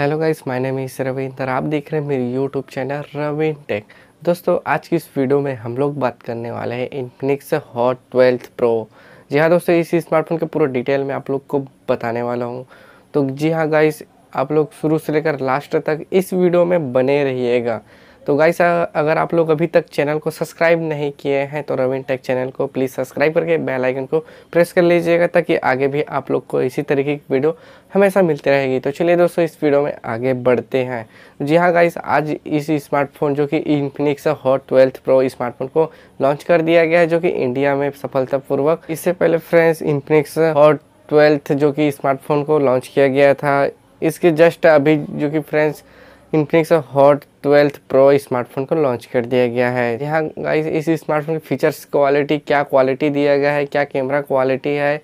hello guys my name is Ravinder आप देख रहे हैं मेरी यूट्यूब चैनल रविन टेक दोस्तों आज की इस वीडियो में हम लोग बात करने वाले हैं इनफिनिक्स हॉट ट्वेल्थ प्रो जी हाँ दोस्तों इस स्मार्टफोन के पूरा डिटेल में आप लोग को बताने वाला हूँ तो जी हाँ गाइस आप लोग शुरू से लेकर लास्ट तक इस वीडियो में बने रहिएगा तो गाइस अगर आप लोग अभी तक चैनल को सब्सक्राइब नहीं किए हैं तो रविन टेक चैनल को प्लीज़ सब्सक्राइब करके बेल आइकन को प्रेस कर लीजिएगा ताकि आगे भी आप लोग को इसी तरीके की वीडियो हमेशा मिलती रहेगी तो चलिए दोस्तों इस वीडियो में आगे बढ़ते हैं जी हाँ गाइस आज इस स्मार्टफोन जो कि Infinix hot twelfth pro smartphone को लॉन्च कर दिया गया है जो कि इंडिया में सफलतापूर्वक इससे पहले फ्रेंड्स इन्फिनिक्स हॉट ट्वेल्थ जो कि स्मार्टफोन को लॉन्च किया गया था इसके जस्ट अभी जो कि friends Infinix hot twelfth pro smartphone को लॉन्च कर दिया गया है यहाँ गाइस इस स्मार्टफोन के फीचर्स क्वालिटी क्या क्वालिटी दिया गया है क्या कैमरा क्वालिटी है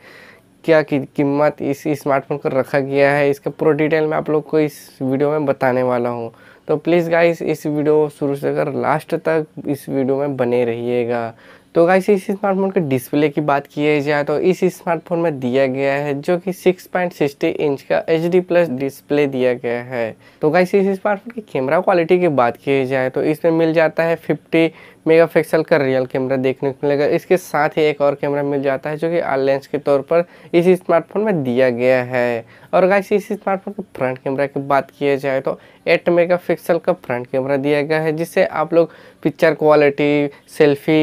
क्या की कीमत इस स्मार्टफोन को रखा गया है इसका पूरा डिटेल मैं आप लोग को इस वीडियो में बताने वाला हूँ तो प्लीज़ गाइस इस वीडियो शुरू से अगर लास्ट तक इस वीडियो में बने रहिएगा तो गाइस इस स्मार्टफोन के डिस्प्ले की बात की जाए तो इस स्मार्टफोन में दिया गया है जो कि 6.60 इंच का एच प्लस डिस्प्ले दिया गया है तो गाइस इस स्मार्टफोन की कैमरा क्वालिटी की बात की जाए तो इसमें मिल जाता है 50 मेगापिक्सल का रियल कैमरा देखने को मिलेगा इसके साथ ही एक और कैमरा मिल जाता है जो कि आल लेंस के तौर पर इस स्मार्टफोन में दिया गया है और गाइस इस स्मार्टफोन के फ्रंट कैमरा की बात किया जाए तो एट मेगा का फ्रंट कैमरा दिया गया है जिससे आप लोग पिक्चर क्वालिटी सेल्फी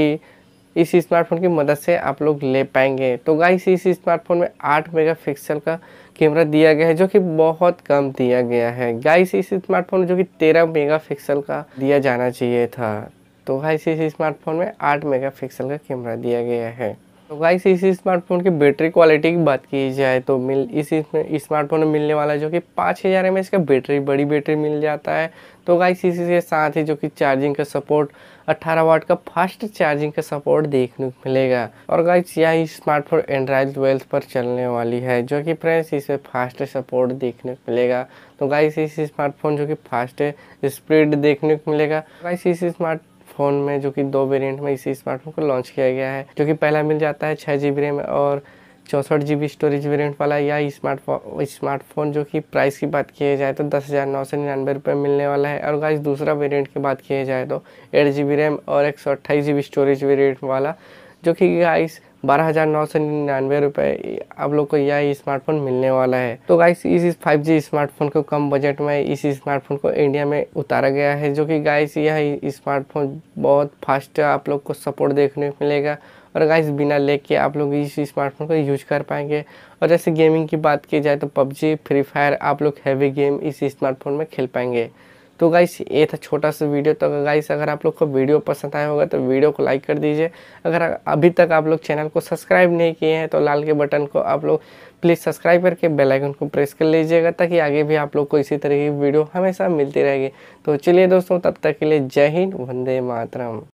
इस स्मार्टफोन की मदद से आप लोग ले पाएंगे तो गाइस इस स्मार्टफोन में आठ मेगापिक्सल का कैमरा दिया गया है जो कि बहुत कम दिया गया है गाइस इस स्मार्टफोन में जो कि तेरह मेगापिक्सल का दिया जाना चाहिए था तो गाइस इस स्मार्टफोन में आठ मेगापिक्सल का कैमरा दिया गया है तो गाइस इसी स्मार्टफोन की बैटरी क्वालिटी की बात की जाए तो मिल इस स्मार्टफोन में मिलने वाला जो कि पाँच हज़ार एम का बैटरी बड़ी बैटरी मिल जाता है तो गाइस इसी के साथ ही जो कि चार्जिंग का सपोर्ट 18 वाट का फास्ट चार्जिंग का सपोर्ट देखने को मिलेगा और गाइस यह स्मार्टफोन एंड्रॉयड ट्वेल्थ पर चलने वाली है जो कि फ्रेंड्स इसमें फास्ट सपोर्ट देखने को मिलेगा तो गाइस इसी स्मार्टफोन जो कि फास्ट स्पीड देखने को मिलेगा गाइस इसी स्मार्ट फ़ोन में जो कि दो वेरिएंट में इसी स्मार्टफोन को लॉन्च किया गया है जो कि पहला मिल जाता है छः जी बी रैम और चौंसठ जी बी स्टोरेज वेरिएंट वाला या स्मार्टफोन स्मार्टफोन जो कि प्राइस की बात की जाए तो दस हज़ार नौ सौ निन्यानवे रुपये मिलने वाला है और गाइस दूसरा वेरिएंट की बात की जाए तो एट जी बी रैम और एक सौ अट्ठाईस जी बी स्टोरेज वेरिएंट वाला जो कि गाइस बारह हज़ार नौ सौ निन्यानवे रुपये आप लोग को यह स्मार्टफोन मिलने वाला है तो गाइस इस फाइव जी स्मार्टफोन को कम बजट में इस स्मार्टफोन को इंडिया में उतारा गया है जो कि गाइस यह स्मार्टफोन बहुत फास्ट आप लोग को सपोर्ट देखने को मिलेगा और गाइस बिना लेग के आप लोग इस स्मार्टफोन को यूज कर पाएंगे और जैसे गेमिंग की बात की जाए तो पबजी फ्री फायर आप लोग हैवी गेम इस स्मार्टफोन में खेल पाएंगे तो गाइस ये था छोटा सा वीडियो तो गाइस अगर आप लोग को वीडियो पसंद आया होगा तो वीडियो को लाइक कर दीजिए अगर अभी तक आप लोग चैनल को सब्सक्राइब नहीं किए हैं तो लाल के बटन को आप लोग प्लीज़ सब्सक्राइब करके बेल आइकन को प्रेस कर लीजिएगा ताकि आगे भी आप लोग को इसी तरह की वीडियो हमेशा मिलती रहेगी तो चलिए दोस्तों तब तक के लिए जय हिंद वंदे मातरम